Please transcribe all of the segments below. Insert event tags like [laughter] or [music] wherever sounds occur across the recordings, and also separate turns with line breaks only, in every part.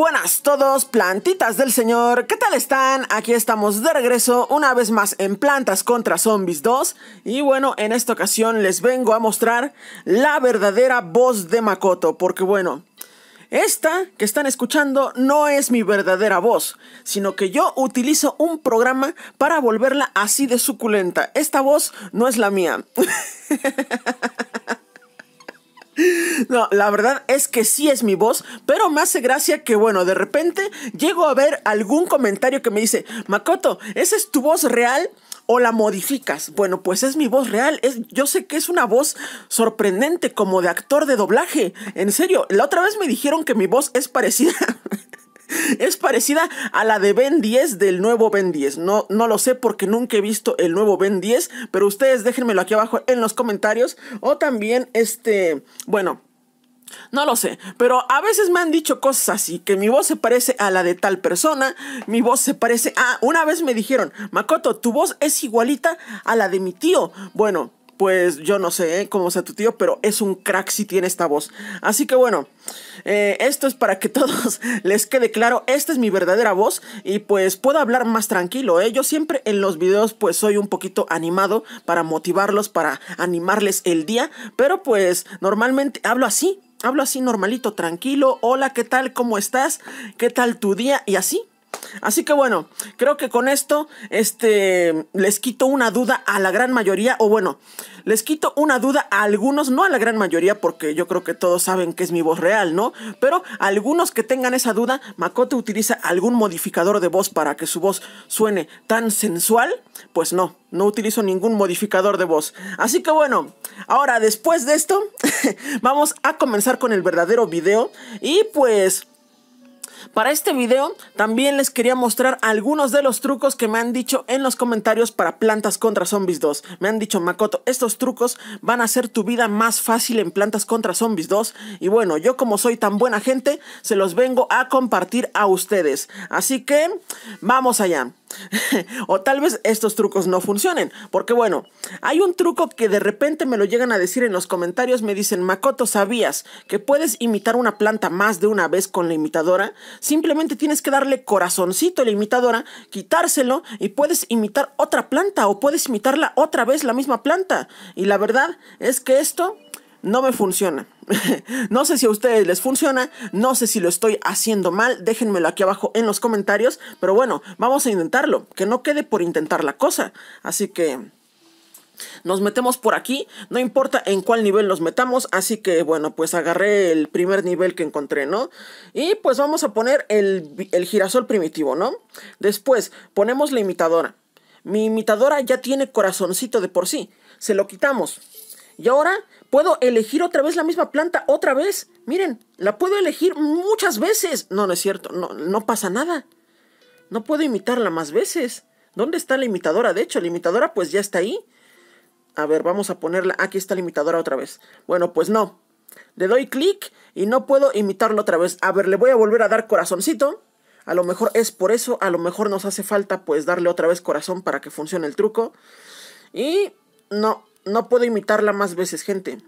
buenas todos, plantitas del señor, ¿qué tal están? Aquí estamos de regreso una vez más en Plantas contra Zombies 2 y bueno, en esta ocasión les vengo a mostrar la verdadera voz de Makoto, porque bueno, esta que están escuchando no es mi verdadera voz, sino que yo utilizo un programa para volverla así de suculenta. Esta voz no es la mía. [laughs] No, la verdad es que sí es mi voz, pero me hace gracia que, bueno, de repente llego a ver algún comentario que me dice, Makoto, ¿esa es tu voz real? o la modificas. Bueno, pues es mi voz real. Es, yo sé que es una voz sorprendente como de actor de doblaje. En serio, la otra vez me dijeron que mi voz es parecida es parecida a la de Ben 10 del nuevo Ben 10. No, no lo sé porque nunca he visto el nuevo Ben 10, pero ustedes déjenmelo aquí abajo en los comentarios. O también, este, bueno, no lo sé, pero a veces me han dicho cosas así, que mi voz se parece a la de tal persona, mi voz se parece a... Una vez me dijeron, Makoto, tu voz es igualita a la de mi tío. Bueno, pues yo no sé ¿eh? cómo sea tu tío, pero es un crack si tiene esta voz. Así que bueno, eh, esto es para que [laughs] todos les quede claro, esta es mi verdadera voz y pues puedo hablar más tranquilo, ¿eh? Yo siempre en los videos pues soy un poquito animado para motivarlos, para animarles el día, pero pues normalmente hablo así, hablo así normalito, tranquilo, hola, ¿qué tal? ¿Cómo estás? ¿Qué tal tu día? Y así. Así que bueno, creo que con esto este, les quito una duda a la gran mayoría, o bueno, les quito una duda a algunos, no a la gran mayoría, porque yo creo que todos saben que es mi voz real, ¿no? Pero algunos que tengan esa duda, ¿Macote utiliza algún modificador de voz para que su voz suene tan sensual, pues no, no utilizo ningún modificador de voz. Así que bueno, ahora después de esto, [laughs] vamos a comenzar con el verdadero video y pues... Para este video también les quería mostrar algunos de los trucos que me han dicho en los comentarios para Plantas contra Zombies 2. Me han dicho, Makoto, estos trucos van a hacer tu vida más fácil en Plantas contra Zombies 2. Y bueno, yo como soy tan buena gente, se los vengo a compartir a ustedes. Así que, vamos allá. [laughs] o tal vez estos trucos no funcionen. Porque bueno, hay un truco que de repente me lo llegan a decir en los comentarios. Me dicen, Makoto, ¿sabías que puedes imitar una planta más de una vez con la imitadora? Simplemente tienes que darle corazoncito a la imitadora, quitárselo y puedes imitar otra planta o puedes imitarla otra vez la misma planta. Y la verdad es que esto no me funciona. [laughs] no sé si a ustedes les funciona, no sé si lo estoy haciendo mal, déjenmelo aquí abajo en los comentarios, pero bueno, vamos a intentarlo, que no quede por intentar la cosa. Así que... Nos metemos por aquí, no importa en cuál nivel nos metamos, así que bueno, pues agarré el primer nivel que encontré, ¿no? Y pues vamos a poner el, girasol primitivo, ¿no? Después ponemos la imitadora. Mi imitadora ya tiene corazoncito de por sí, se lo quitamos y ahora puedo elegir otra vez la misma planta, otra vez. Miren, la puedo elegir muchas veces. No, no es cierto, no, pasa nada. No puedo imitarla más veces. ¿Dónde está la imitadora? De hecho, la imitadora pues ya está ahí. A ver, vamos a ponerla. Aquí está la imitadora otra vez. Bueno, pues no. Le doy clic y no puedo imitarlo otra vez. A ver, le voy a volver a dar corazoncito. A lo mejor es por eso, a lo mejor nos hace falta pues darle otra vez corazón para que funcione el truco. Y no, no puedo imitarla más veces, gente.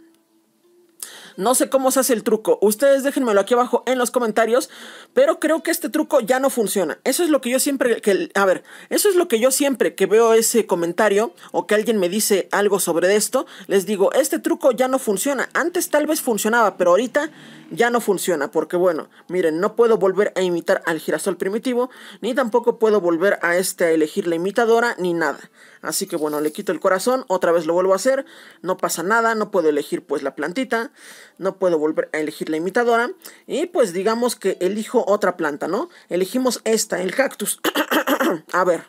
No sé cómo se hace el truco. Ustedes déjenmelo aquí abajo en los comentarios. Pero creo que este truco ya no funciona. Eso es lo que yo siempre que. A ver, eso es lo que yo siempre que veo ese comentario o que alguien me dice algo sobre esto. Les digo, este truco ya no funciona. Antes tal vez funcionaba, pero ahorita ya no funciona. Porque bueno, miren, no puedo volver a imitar al girasol primitivo. Ni tampoco puedo volver a este a elegir la imitadora, ni nada. Así que bueno, le quito el corazón, otra vez lo vuelvo a hacer, no pasa nada, no puedo elegir pues la plantita, no puedo volver a elegir la imitadora y pues digamos que elijo otra planta, ¿no? Elegimos esta, el cactus. [clears throat] a ver,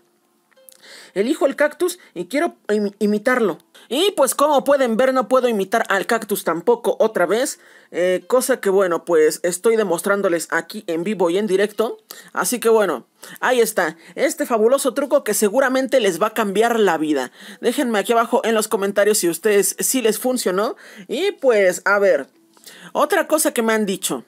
elijo el cactus y quiero imitarlo. Y pues como pueden ver no puedo imitar al cactus tampoco otra vez, eh, cosa que bueno pues estoy demostrándoles aquí en vivo y en directo. Así que bueno, ahí está, este fabuloso truco que seguramente les va a cambiar la vida. Déjenme aquí abajo en los comentarios si ustedes sí les funcionó. Y pues a ver, otra cosa que me han dicho.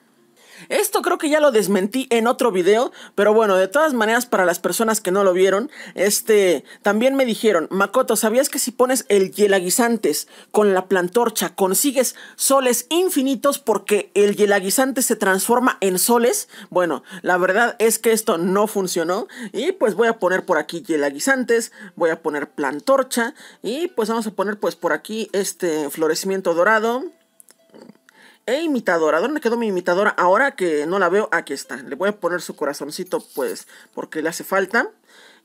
Esto creo que ya lo desmentí en otro video, pero bueno, de todas maneras para las personas que no lo vieron, este, también me dijeron, Makoto, ¿sabías que si pones el hielaguisantes con la plantorcha consigues soles infinitos porque el hielaguisante se transforma en soles? Bueno, la verdad es que esto no funcionó y pues voy a poner por aquí hielaguisantes, voy a poner plantorcha y pues vamos a poner pues por aquí este florecimiento dorado e imitadora. ¿Dónde quedó mi imitadora? Ahora que no la veo, aquí está. Le voy a poner su corazoncito, pues, porque le hace falta.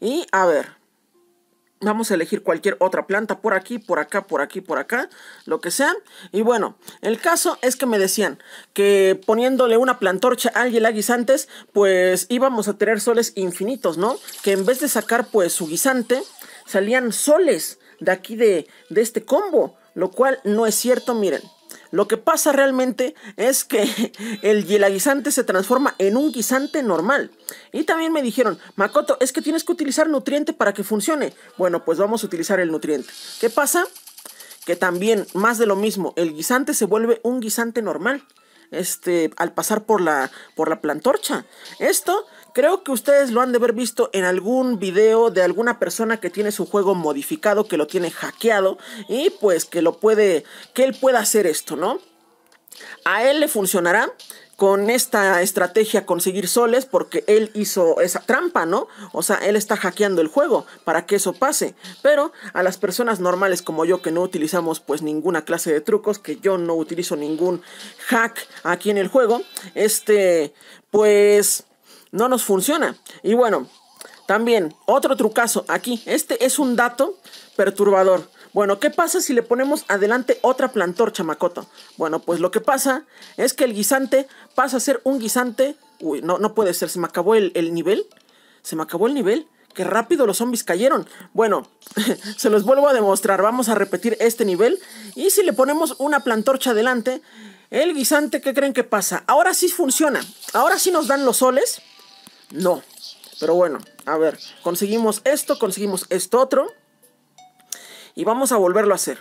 Y a ver, Vamos a elegir cualquier otra planta por aquí, por acá, por aquí, por acá, lo que sea. Y bueno, el caso es que me decían que poniéndole una plantorcha al guisantes, pues íbamos a tener soles infinitos, ¿no? Que en vez de sacar pues su guisante, salían soles de aquí de este combo, lo cual no es cierto, miren. Lo que pasa realmente es que [laughs] el guisante se transforma en un guisante normal. Y también me dijeron, Makoto, es que tienes que utilizar nutriente para que funcione. Bueno, pues vamos a utilizar el nutriente. ¿Qué pasa? Que también, más de lo mismo, el guisante se vuelve un guisante normal. Este, al pasar por la, por la plantorcha. Esto Creo que ustedes lo han de haber visto en algún video de alguna persona que tiene su juego modificado, que lo tiene hackeado y pues que lo puede, que él pueda hacer esto, ¿no? A él le funcionará con esta estrategia conseguir soles porque él hizo esa trampa, ¿no? O sea, él está hackeando el juego para que eso pase. Pero a las personas normales como yo que no utilizamos pues ninguna clase de trucos, que yo no utilizo ningún hack aquí en el juego, este pues no nos funciona. Y bueno, también otro trucazo aquí. Este es un dato perturbador. Bueno, ¿qué pasa si le ponemos adelante otra plantorcha, Makoto? Bueno, pues lo que pasa es que el guisante pasa a ser un guisante... Uy, no, no puede ser, se me acabó el, el nivel. Se me acabó el nivel. Qué rápido los zombies cayeron. Bueno, [laughs] se los vuelvo a demostrar. Vamos a repetir este nivel. Y si le ponemos una plantorcha adelante, el guisante, ¿qué creen que pasa? Ahora sí funciona. Ahora sí nos dan los soles. No. Pero bueno, a ver, conseguimos esto, conseguimos esto otro. Y vamos a volverlo a hacer.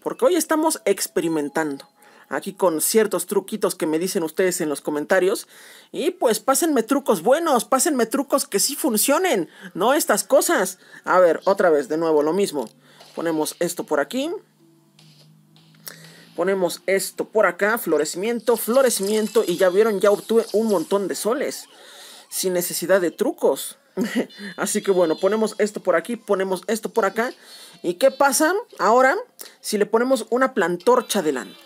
Porque hoy estamos experimentando. Aquí con ciertos truquitos que me dicen ustedes en los comentarios. Y pues pásenme trucos buenos, pásenme trucos que sí funcionen. No estas cosas. A ver, otra vez, de nuevo, lo mismo. Ponemos esto por aquí. Ponemos esto por acá, florecimiento, florecimiento. Y ya vieron, ya obtuve un montón de soles sin necesidad de trucos. [laughs] Así que bueno, ponemos esto por aquí, ponemos esto por acá. ¿Y qué pasa ahora si le ponemos una plantorcha delante?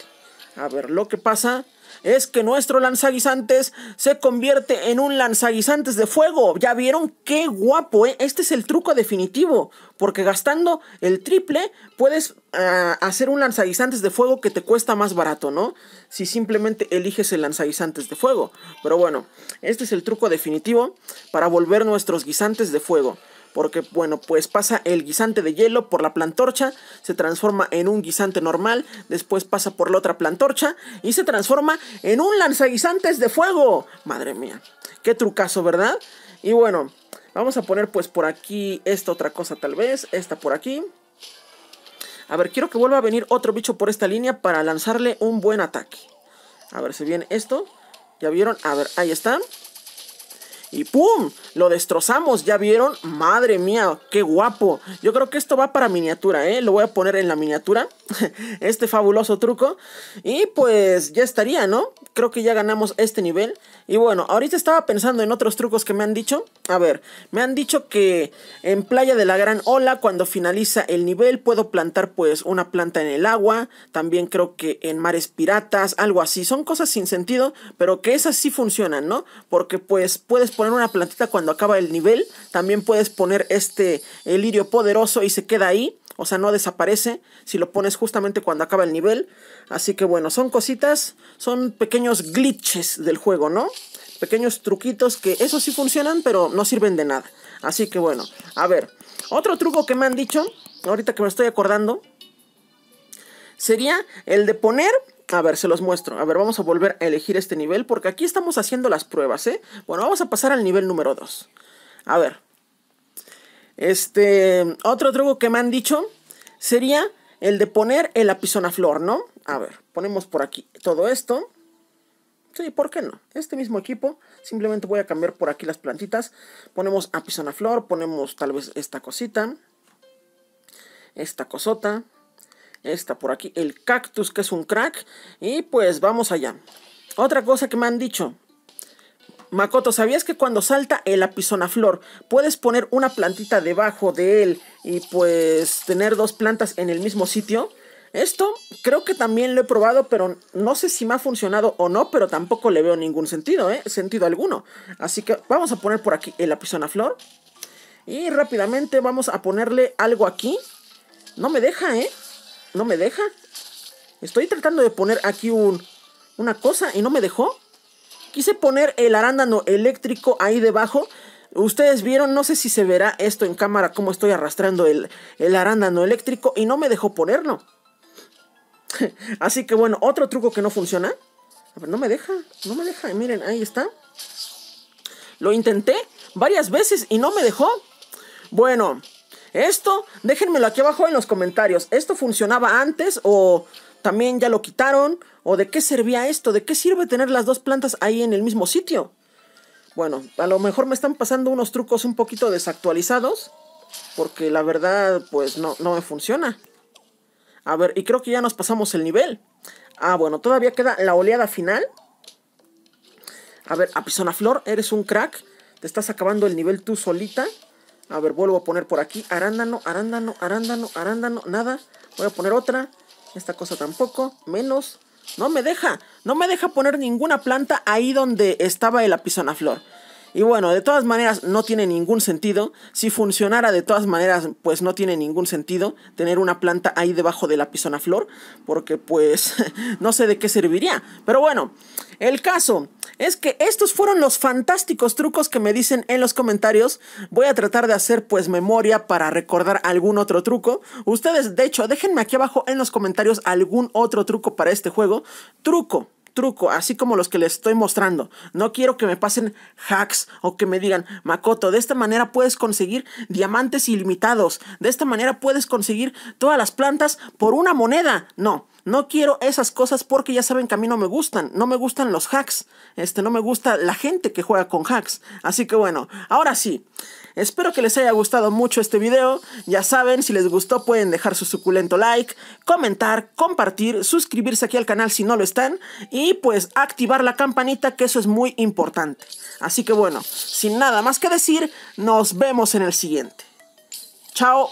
A ver, lo que pasa es que nuestro lanzaguisantes se convierte en un lanzaguisantes de fuego. Ya vieron qué guapo, eh? este es el truco definitivo, porque gastando el triple puedes ah, hacer un lanzaguisantes de fuego que te cuesta más barato, ¿no? Si simplemente eliges el lanzaguisantes de fuego. Pero bueno, este es el truco definitivo para volver nuestros guisantes de fuego. Porque bueno, pues pasa el guisante de hielo por la plantorcha, se transforma en un guisante normal, después pasa por la otra plantorcha y se transforma en un lanzaguisantes de fuego. Madre mía, qué trucazo, ¿verdad? Y bueno, vamos a poner pues por aquí esta otra cosa tal vez, esta por aquí. A ver, quiero que vuelva a venir otro bicho por esta línea para lanzarle un buen ataque. A ver, si viene esto. ¿Ya vieron? A ver, ahí está y ¡pum! Lo destrozamos, ¿ya vieron? Madre mía, qué guapo. Yo creo que esto va para miniatura, ¿eh? Lo voy a poner en la miniatura, [laughs] este fabuloso truco. Y pues ya estaría, ¿no? Creo que ya ganamos este nivel. Y bueno, ahorita estaba pensando en otros trucos que me han dicho. A ver, me han dicho que en Playa de la Gran Ola, cuando finaliza el nivel, puedo plantar pues una planta en el agua. También creo que en Mares Piratas, algo así. Son cosas sin sentido, pero que esas sí funcionan, ¿no? Porque pues puedes poner una plantita cuando acaba el nivel. También puedes poner este el lirio poderoso y se queda ahí. O sea, no desaparece si lo pones justamente cuando acaba el nivel. Así que bueno, son cositas, son pequeños glitches del juego, ¿no? Pequeños truquitos que eso sí funcionan, pero no sirven de nada. Así que bueno, a ver. Otro truco que me han dicho, ahorita que me estoy acordando, sería el de poner a ver, se los muestro. A ver, vamos a volver a elegir este nivel porque aquí estamos haciendo las pruebas, ¿eh? Bueno, vamos a pasar al nivel número 2. A ver. Este, otro truco que me han dicho sería el de poner el flor, ¿no? A ver, ponemos por aquí todo esto. Sí, ¿por qué no? Este mismo equipo, simplemente voy a cambiar por aquí las plantitas. Ponemos flor, ponemos tal vez esta cosita. Esta cosota. Esta por aquí, el cactus, que es un crack. Y pues vamos allá. Otra cosa que me han dicho. Makoto, ¿sabías que cuando salta el flor puedes poner una plantita debajo de él y pues tener dos plantas en el mismo sitio? Esto creo que también lo he probado, pero no sé si me ha funcionado o no, pero tampoco le veo ningún sentido, ¿eh? Sentido alguno. Así que vamos a poner por aquí el flor Y rápidamente vamos a ponerle algo aquí. No me deja, ¿eh? no me deja. Estoy tratando de poner aquí un, una cosa y no me dejó. Quise poner el arándano eléctrico ahí debajo. Ustedes vieron, no sé si se verá esto en cámara, cómo estoy arrastrando el, arándano eléctrico y no me dejó ponerlo. [laughs] Así que bueno, otro truco que no funciona. no me deja, no me deja. miren, ahí está. Lo intenté varias veces y no me dejó. Bueno, esto, déjenmelo aquí abajo en los comentarios. ¿Esto funcionaba antes o también ya lo quitaron? ¿O de qué servía esto? ¿De qué sirve tener las dos plantas ahí en el mismo sitio? Bueno, a lo mejor me están pasando unos trucos un poquito desactualizados. Porque la verdad, pues no, no me funciona. A ver, y creo que ya nos pasamos el nivel. Ah, bueno, todavía queda la oleada final. A ver, flor eres un crack. Te estás acabando el nivel tú solita. A ver, vuelvo a poner por aquí. Arándano, arándano, arándano, arándano. Nada. Voy a poner otra. Esta cosa tampoco. Menos. No me deja. No me deja poner ninguna planta ahí donde estaba el apisonaflor. Y bueno, de todas maneras no tiene ningún sentido. Si funcionara de todas maneras, pues no tiene ningún sentido tener una planta ahí debajo de la pisona flor porque pues [laughs] no sé de qué serviría. Pero bueno, el caso es que estos fueron los fantásticos trucos que me dicen en los comentarios. Voy a tratar de hacer pues memoria para recordar algún otro truco. Ustedes, de hecho, déjenme aquí abajo en los comentarios algún otro truco para este juego. Truco, truco, así como los que les estoy mostrando. No quiero que me pasen hacks o que me digan, Makoto, de esta manera puedes conseguir diamantes ilimitados, de esta manera puedes conseguir todas las plantas por una moneda. No, no quiero esas cosas porque ya saben que a mí no me gustan, no me gustan los hacks, este, no me gusta la gente que juega con hacks. Así que bueno, ahora sí. Espero que les haya gustado mucho este video, ya saben, si les gustó pueden dejar su suculento like, comentar, compartir, suscribirse aquí al canal si no lo están y y pues activar la campanita que eso es muy importante. Así que bueno, sin nada más que decir, nos vemos en el siguiente. Chao.